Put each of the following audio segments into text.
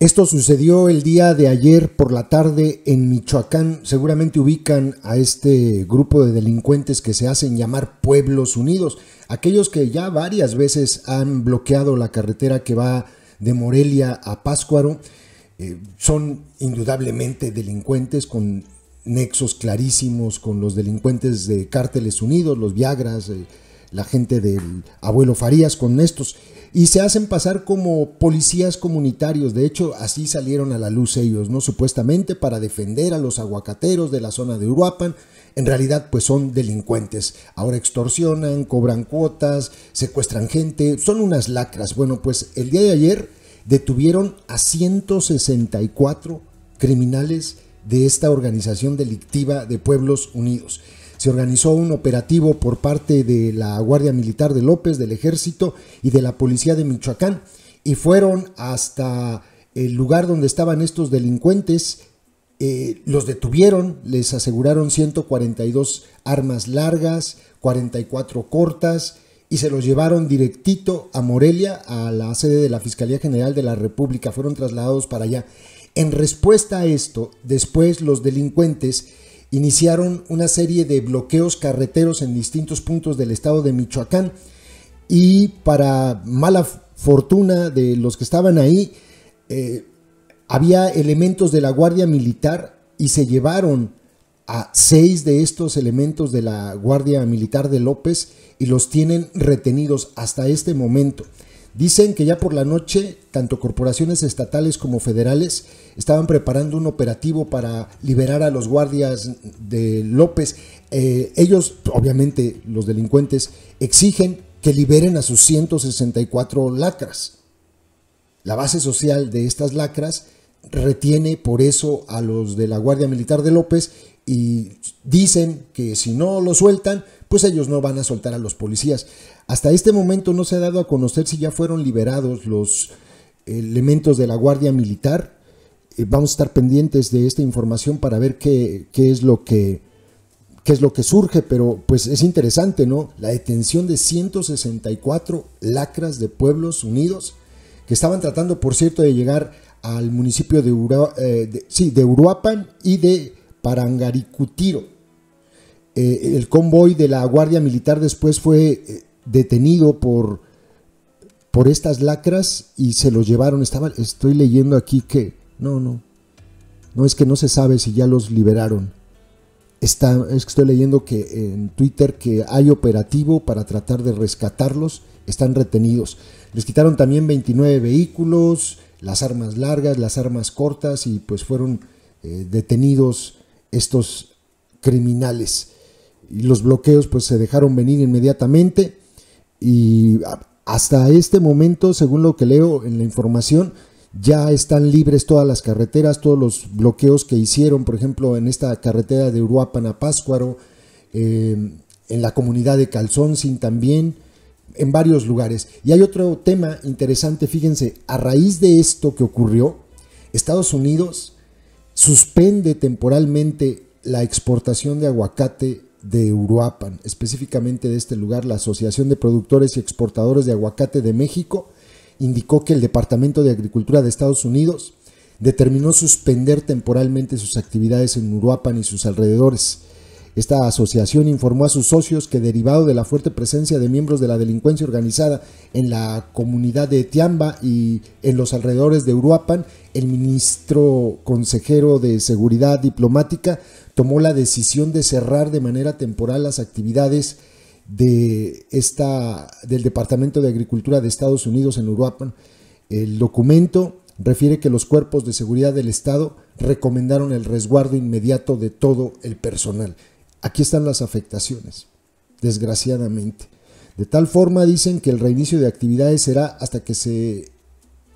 Esto sucedió el día de ayer por la tarde en Michoacán. Seguramente ubican a este grupo de delincuentes que se hacen llamar Pueblos Unidos, aquellos que ya varias veces han bloqueado la carretera que va de Morelia a Páscuaro. Eh, son indudablemente delincuentes con nexos clarísimos con los delincuentes de Cárteles Unidos, los Viagras, eh, la gente del abuelo Farías, con estos y se hacen pasar como policías comunitarios. De hecho, así salieron a la luz ellos, ¿no? Supuestamente para defender a los aguacateros de la zona de Uruapan. En realidad, pues son delincuentes. Ahora extorsionan, cobran cuotas, secuestran gente, son unas lacras. Bueno, pues el día de ayer detuvieron a 164 criminales de esta organización delictiva de Pueblos Unidos se organizó un operativo por parte de la Guardia Militar de López, del Ejército y de la Policía de Michoacán y fueron hasta el lugar donde estaban estos delincuentes, eh, los detuvieron, les aseguraron 142 armas largas, 44 cortas y se los llevaron directito a Morelia, a la sede de la Fiscalía General de la República, fueron trasladados para allá. En respuesta a esto, después los delincuentes iniciaron una serie de bloqueos carreteros en distintos puntos del estado de Michoacán y para mala fortuna de los que estaban ahí, eh, había elementos de la Guardia Militar y se llevaron a seis de estos elementos de la Guardia Militar de López y los tienen retenidos hasta este momento. Dicen que ya por la noche, tanto corporaciones estatales como federales estaban preparando un operativo para liberar a los guardias de López. Eh, ellos, obviamente los delincuentes, exigen que liberen a sus 164 lacras. La base social de estas lacras retiene por eso a los de la Guardia Militar de López y dicen que si no lo sueltan, pues ellos no van a soltar a los policías. Hasta este momento no se ha dado a conocer si ya fueron liberados los elementos de la Guardia Militar. Eh, vamos a estar pendientes de esta información para ver qué, es lo que es lo que surge, pero pues es interesante, ¿no? La detención de 164 lacras de Pueblos Unidos que estaban tratando, por cierto, de llegar al municipio de, eh, Uruapan y de Parangaricutiro. Eh, el convoy de la Guardia Militar después fue detenido por, por estas lacras y se lo llevaron. Estaba, estoy leyendo aquí que, no, no, no es que no se sabe si ya los liberaron. Está, estoy leyendo que en Twitter que hay operativo para tratar de rescatarlos, están retenidos. Les quitaron también 29 vehículos, las armas largas, las armas cortas y pues fueron eh, detenidos estos criminales. Y los bloqueos pues se dejaron venir inmediatamente y hasta este momento, según lo que leo en la información, ya están libres todas las carreteras, todos los bloqueos que hicieron, por ejemplo, en esta carretera de Uruapan a eh, en la comunidad de Sin también, en varios lugares. Y hay otro tema interesante, fíjense, a raíz de esto que ocurrió, Estados Unidos suspende temporalmente la exportación de aguacate de Uruapan, específicamente de este lugar, la Asociación de Productores y Exportadores de Aguacate de México indicó que el Departamento de Agricultura de Estados Unidos determinó suspender temporalmente sus actividades en Uruapan y sus alrededores esta asociación informó a sus socios que derivado de la fuerte presencia de miembros de la delincuencia organizada en la comunidad de Tiamba y en los alrededores de Uruapan, el ministro consejero de Seguridad Diplomática tomó la decisión de cerrar de manera temporal las actividades de esta, del Departamento de Agricultura de Estados Unidos en Uruapan. El documento refiere que los cuerpos de seguridad del Estado recomendaron el resguardo inmediato de todo el personal. Aquí están las afectaciones, desgraciadamente. De tal forma dicen que el reinicio de actividades será hasta que se,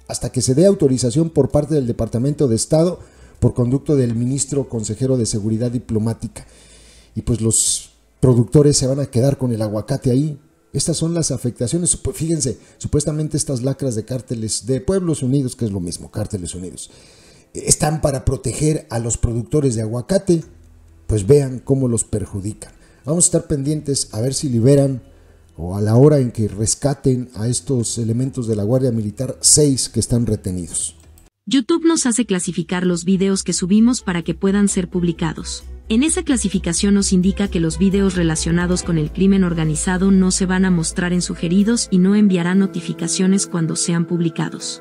hasta que se dé autorización por parte del Departamento de Estado por conducto del ministro consejero de Seguridad Diplomática. Y pues los productores se van a quedar con el aguacate ahí. Estas son las afectaciones. Fíjense, supuestamente estas lacras de cárteles de Pueblos Unidos, que es lo mismo, cárteles unidos, están para proteger a los productores de aguacate pues vean cómo los perjudican. Vamos a estar pendientes a ver si liberan o a la hora en que rescaten a estos elementos de la Guardia Militar 6 que están retenidos. YouTube nos hace clasificar los videos que subimos para que puedan ser publicados. En esa clasificación nos indica que los videos relacionados con el crimen organizado no se van a mostrar en sugeridos y no enviarán notificaciones cuando sean publicados.